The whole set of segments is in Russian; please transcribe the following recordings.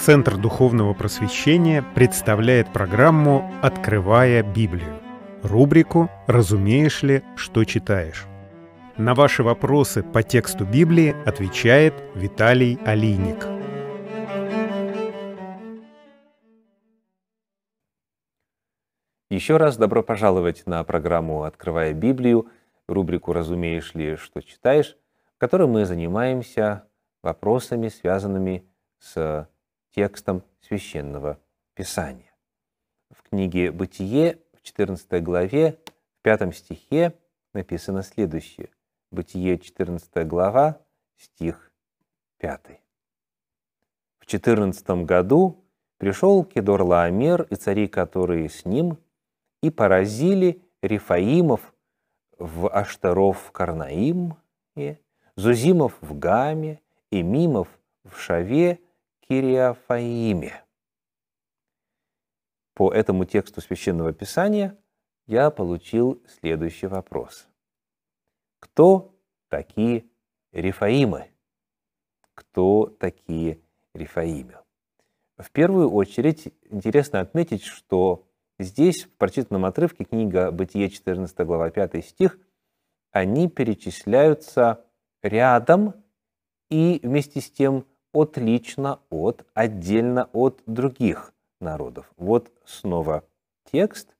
Центр духовного просвещения представляет программу «Открывая Библию» рубрику «Разумеешь ли, что читаешь?». На ваши вопросы по тексту Библии отвечает Виталий Алиник. Еще раз добро пожаловать на программу «Открывая Библию», рубрику «Разумеешь ли, что читаешь?», в которой мы занимаемся вопросами, связанными с текстом священного писания. В книге «Бытие» в 14 главе, в 5 стихе написано следующее. Бытие 14 глава, стих 5. В 14 году пришел Кедор Лаомер и цари, которые с ним, и поразили Рифаимов в Аштаров в Карнаиме, Зузимов в Гаме, и Мимов в Шаве, Кириафаиме. По этому тексту Священного Писания я получил следующий вопрос. Кто такие Рифаимы? Кто такие Рифаимы? В первую очередь интересно отметить, что здесь, в прочитанном отрывке книга «Бытие», 14 глава, 5 стих, они перечисляются рядом и вместе с тем отлично от, отдельно от других народов. Вот снова текст.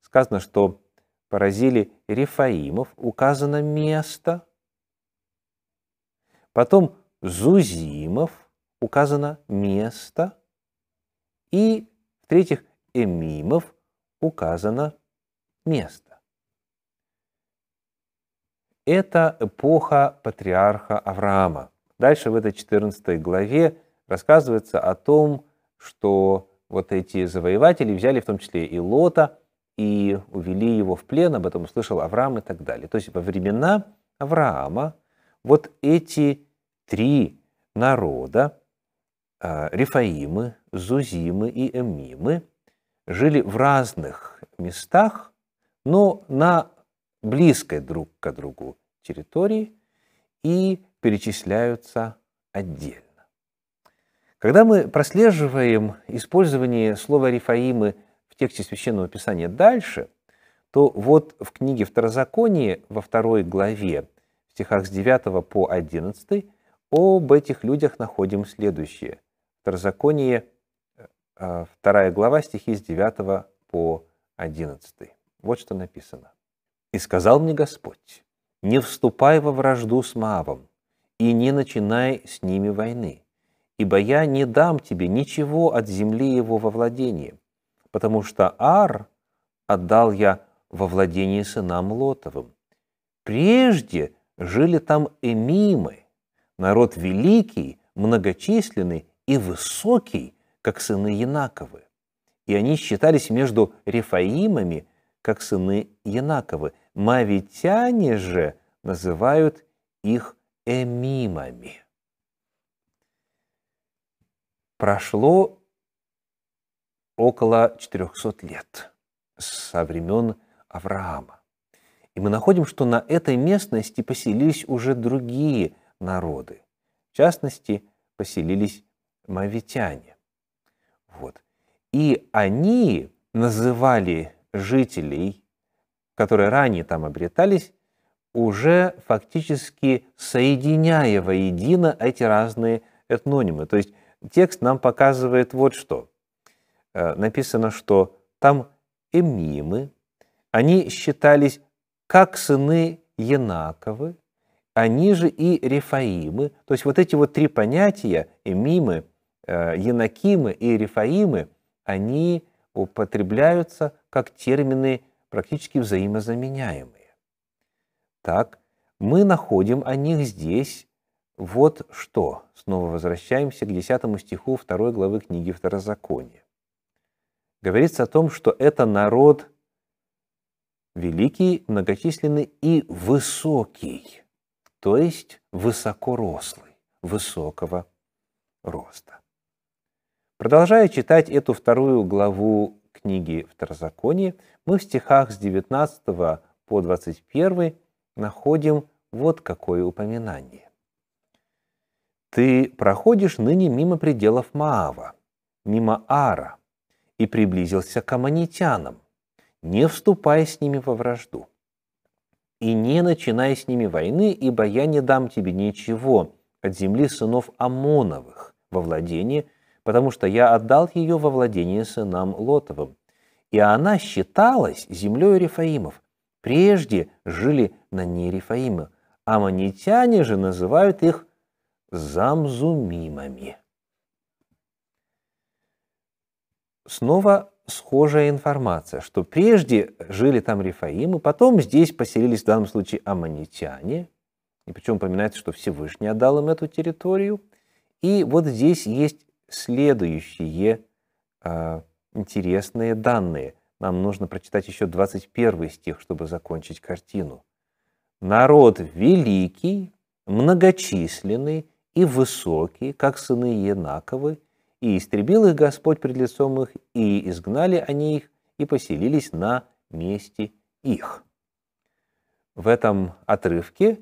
Сказано, что поразили Рифаимов, указано место. Потом Зузимов, указано место. И, в-третьих, Эмимов, указано место. Это эпоха патриарха Авраама. Дальше в этой 14 главе рассказывается о том, что вот эти завоеватели взяли в том числе и Лота, и увели его в плен, об этом услышал Авраам и так далее. То есть во времена Авраама вот эти три народа, а, Рифаимы, Зузимы и Эмимы, жили в разных местах, но на близкой друг к другу территории, и перечисляются отдельно. Когда мы прослеживаем использование слова «рифаимы» в тексте Священного Писания дальше, то вот в книге Второзаконие во второй главе, в стихах с 9 по 11, об этих людях находим следующее. Второзаконие, э, э, вторая глава, стихи с 9 по 11. Вот что написано. «И сказал мне Господь, не вступай во вражду с Маавом, и не начинай с ними войны, ибо я не дам тебе ничего от земли его во владение, потому что Ар отдал я во владение сынам Лотовым. Прежде жили там эмимы, народ великий, многочисленный и высокий, как сыны Янаковы. И они считались между рефаимами, как сыны Янаковы. Мавитяне же называют их эмимами. Прошло около 400 лет со времен Авраама. И мы находим, что на этой местности поселились уже другие народы. В частности, поселились мавитяне. Вот. И они называли жителей, которые ранее там обретались, уже фактически соединяя воедино эти разные этнонимы. То есть текст нам показывает вот что. Э, написано, что там эмимы, они считались как сыны Енаковы, они же и Рефаимы. То есть вот эти вот три понятия, эмимы, енакимы э, и рефаимы, они употребляются как термины практически взаимозаменяемые. Так, мы находим о них здесь вот что. Снова возвращаемся к 10 стиху 2 главы книги Второзакония. Говорится о том, что это народ великий, многочисленный и высокий, то есть высокорослый, высокого роста. Продолжая читать эту вторую главу книги Второзакония, мы в стихах с 19 по 21 находим вот какое упоминание. «Ты проходишь ныне мимо пределов Маава, мимо Ара, и приблизился к аманитянам, не вступая с ними во вражду. И не начинай с ними войны, ибо я не дам тебе ничего от земли сынов Амоновых во владение, потому что я отдал ее во владение сынам Лотовым. И она считалась землей Рефаимов, прежде жили на Нерифаиме. Аманитяне же называют их замзумимами. Снова схожая информация, что прежде жили там Рифаимы, потом здесь поселились в данном случае аманитяне, и причем упоминается, что Всевышний отдал им эту территорию. И вот здесь есть следующие э, интересные данные – нам нужно прочитать еще 21 стих, чтобы закончить картину. «Народ великий, многочисленный и высокий, как сыны Енаковы, и истребил их Господь пред лицом их, и изгнали они их, и поселились на месте их». В этом отрывке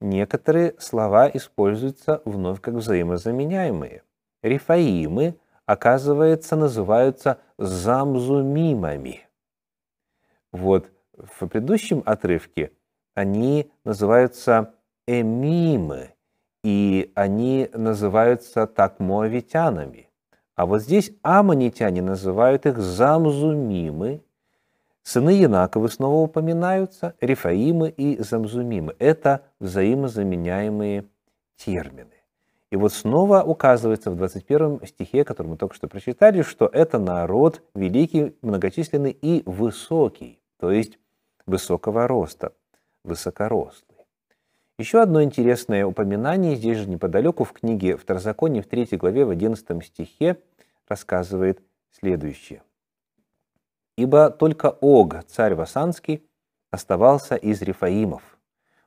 некоторые слова используются вновь как взаимозаменяемые. Рифаимы, оказывается, называются замзумимами. Вот в предыдущем отрывке они называются эмимы, и они называются такмуавитянами. А вот здесь аммонитяне называют их замзумимы, Сыны Янаковы снова упоминаются, Рифаимы и Замзумимы. Это взаимозаменяемые термины. И вот снова указывается в 21 стихе, который мы только что прочитали, что это народ великий, многочисленный и высокий, то есть высокого роста, высокорослый. Еще одно интересное упоминание здесь же неподалеку в книге Второзаконие в 3 главе в 11 стихе рассказывает следующее. «Ибо только Ог, царь Васанский, оставался из Рифаимов.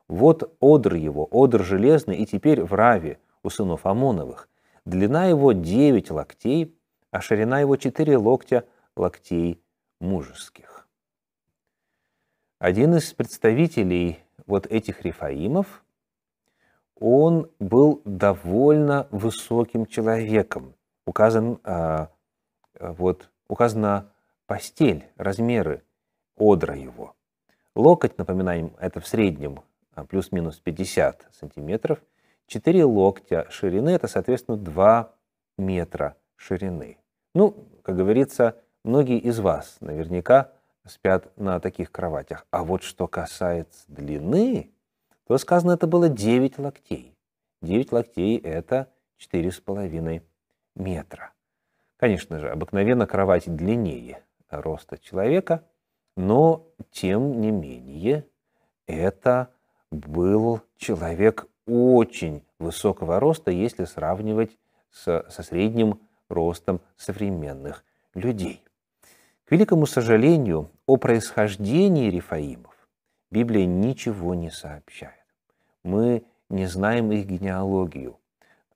Вот одр его, одр железный, и теперь в Раве – у сынов Амоновых. Длина его девять локтей, а ширина его четыре локтя локтей мужеских. Один из представителей вот этих рифаимов, он был довольно высоким человеком. Указан, а, а вот, указана постель, размеры одра его. Локоть, напоминаем, это в среднем а, плюс-минус 50 сантиметров – 4 локтя ширины, это, соответственно, 2 метра ширины. Ну, как говорится, многие из вас наверняка спят на таких кроватях. А вот что касается длины, то сказано, это было 9 локтей. 9 локтей – это 4,5 метра. Конечно же, обыкновенно кровать длиннее роста человека, но тем не менее это был человек очень высокого роста, если сравнивать со, со средним ростом современных людей. К великому сожалению, о происхождении Рифаимов Библия ничего не сообщает. Мы не знаем их генеалогию,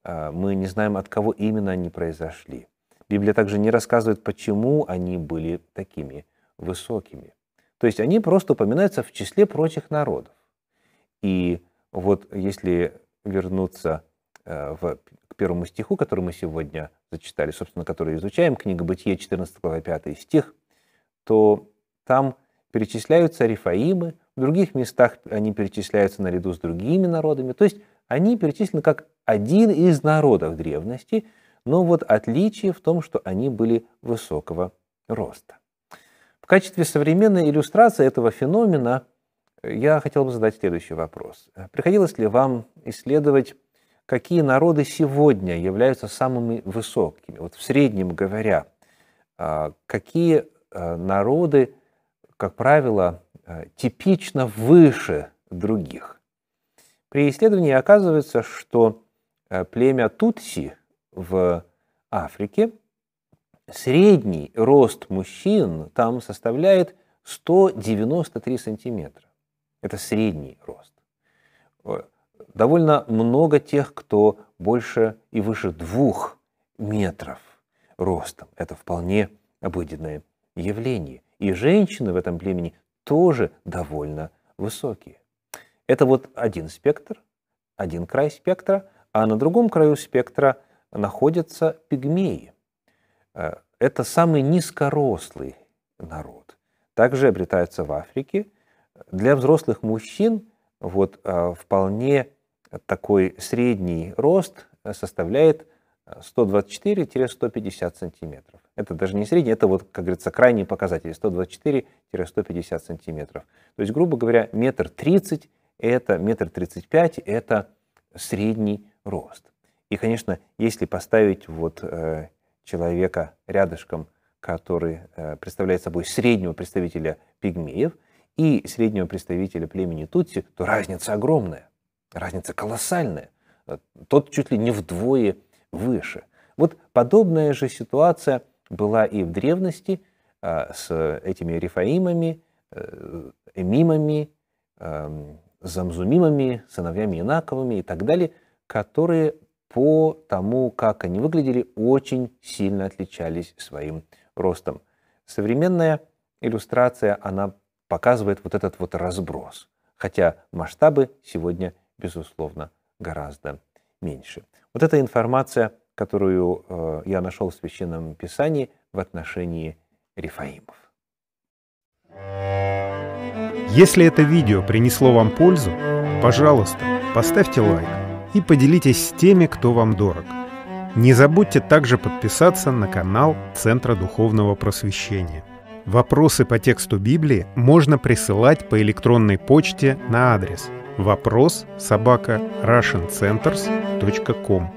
а, мы не знаем, от кого именно они произошли. Библия также не рассказывает, почему они были такими высокими. То есть они просто упоминаются в числе прочих народов. И вот если вернуться э, в, к первому стиху, который мы сегодня зачитали, собственно, который изучаем, книга Бытие, 14 глава, 5 стих, то там перечисляются рифаимы, в других местах они перечисляются наряду с другими народами. То есть они перечислены как один из народов древности, но вот отличие в том, что они были высокого роста. В качестве современной иллюстрации этого феномена я хотел бы задать следующий вопрос. Приходилось ли вам исследовать, какие народы сегодня являются самыми высокими? Вот в среднем говоря, а, какие а, народы, как правило, а, типично выше других? При исследовании оказывается, что племя Тутси в Африке, средний рост мужчин там составляет 193 сантиметра. Это средний рост. Э, довольно много тех, кто больше и выше двух метров ростом. Это вполне обыденное явление. И женщины в этом племени тоже довольно высокие. Это вот один спектр, один край спектра, а на другом краю спектра находятся пигмеи. Э, это самый низкорослый народ. Также обретаются в Африке – для взрослых мужчин вот, а, вполне такой средний рост э, составляет 124-150 э, сантиметров. Это даже не средний, это вот, как говорится, крайний показатель 124-150 сантиметров. То есть, грубо говоря, метр тридцать это метр тридцать пять это средний рост. И, конечно, если поставить вот э, человека рядышком, который представляет собой среднего представителя пигмеев, и среднего представителя племени Тутси, то разница огромная, разница колоссальная. Э, тот чуть ли не вдвое выше. Вот подобная же ситуация была и в древности э, с этими рифаимами, э, эмимами, эм, замзумимами, сыновьями инаковыми и так далее, которые по тому, как они выглядели, очень сильно отличались своим ростом. Современная иллюстрация, она показывает вот этот вот разброс. Хотя масштабы сегодня, безусловно, гораздо меньше. Вот эта информация, которую э, я нашел в Священном Писании в отношении Рифаимов. Если это видео принесло вам пользу, пожалуйста, поставьте лайк и поделитесь с теми, кто вам дорог. Не забудьте также подписаться на канал Центра Духовного Просвещения. Вопросы по тексту Библии можно присылать по электронной почте на адрес вопрос собака russiancenters.com.